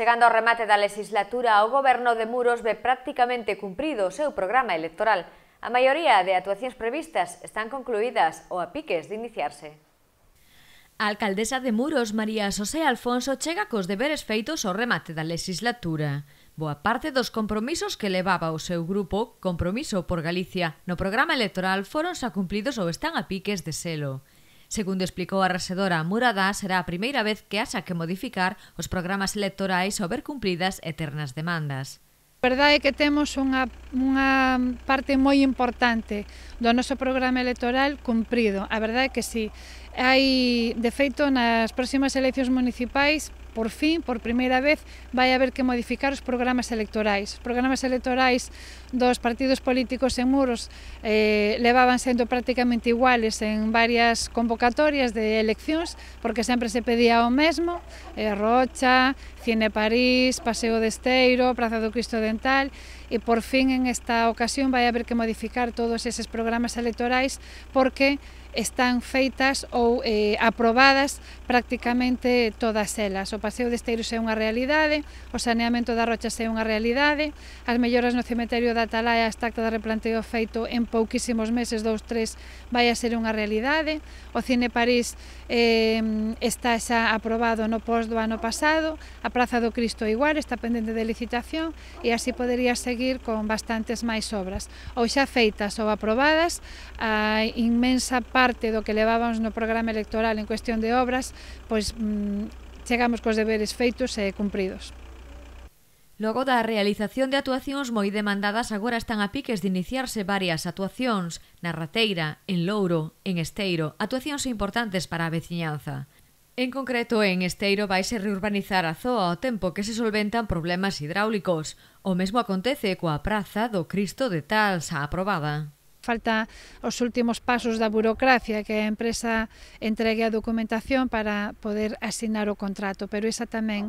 Chegando ao remate da legislatura, o goberno de Muros ve prácticamente cumprido o seu programa electoral. A maioría de actuacións previstas están concluídas ou a piques de iniciarse. A alcaldesa de Muros, María Xosé Alfonso, chega cos deberes feitos ao remate da legislatura. Boa parte dos compromisos que levaba o seu grupo, Compromiso por Galicia, no programa electoral foronse a cumplidos ou están a piques de selo. Segundo explicou a rasedora Murada, será a primeira vez que haxa que modificar os programas electorais ou ver cumpridas eternas demandas. A verdade é que temos unha, unha parte moi importante do noso programa electoral cumprido. A verdade é que sí. Hai, de feito, nas próximas eleccións municipais por fin, por primeira vez, vai haber que modificar os programas electorais. Os programas electorais dos partidos políticos en Muros eh, levaban sendo prácticamente iguales en varias convocatorias de eleccións, porque sempre se pedía o mesmo, eh, Rocha, Cine París, Paseo de Esteiro, Praza do Cristo Dental, e por fin en esta ocasión vai haber que modificar todos eses programas electorais porque están feitas ou eh, aprobadas prácticamente todas elas. O paseo de Esteiros é unha realidade, o saneamento da Rocha é unha realidade, as melloras no cemeterio da Atalaya, esta acta de replanteo feito en pouquísimos meses, dous, tres, vai a ser unha realidade, o Cine París eh, está xa aprobado no pos do ano pasado, a Praza do Cristo igual, está pendente de licitación, e así podería seguir con bastantes máis obras, ou xa feitas ou aprobadas, a inmensa parte parte do que levábamos no programa electoral en cuestión de obras, pois mm, chegamos cos deberes feitos e cumpridos. Logo da realización de actuacións moi demandadas agora están a piques de iniciarse varias actuacións na Rateira, en Louro, en Esteiro, actuacións importantes para a veciñanza. En concreto, en Esteiro vaise reurbanizar a zoa ao tempo que se solventan problemas hidráulicos. O mesmo acontece coa praza do Cristo de Tals, aprobada falta os últimos pasos da burocracia que a empresa entregue a documentación para poder asinar o contrato, pero esa tamén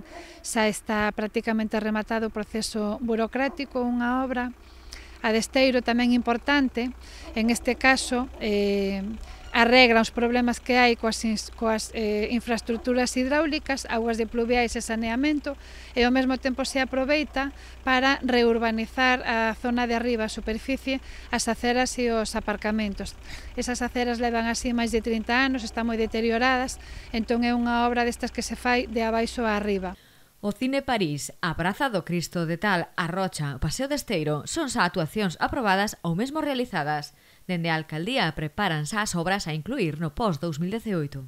xa está prácticamente rematado o proceso burocrático, unha obra a desteiro tamén importante, en este caso eh, arregra os problemas que hai coas, coas eh, infraestructuras hidráulicas, augas de pluviais e saneamento, e ao mesmo tempo se aproveita para reurbanizar a zona de arriba, a superficie, as aceras e os aparcamentos. Esas aceras levan así máis de 30 anos, están moi deterioradas, entón é unha obra destas que se fai de abaixo a arriba. O Cine París, a Praza do Cristo de Tal, a Rocha, o Paseo de Esteiro son xa actuacións aprobadas ou mesmo realizadas. Dende a Alcaldía xa as obras a incluir no post-2018.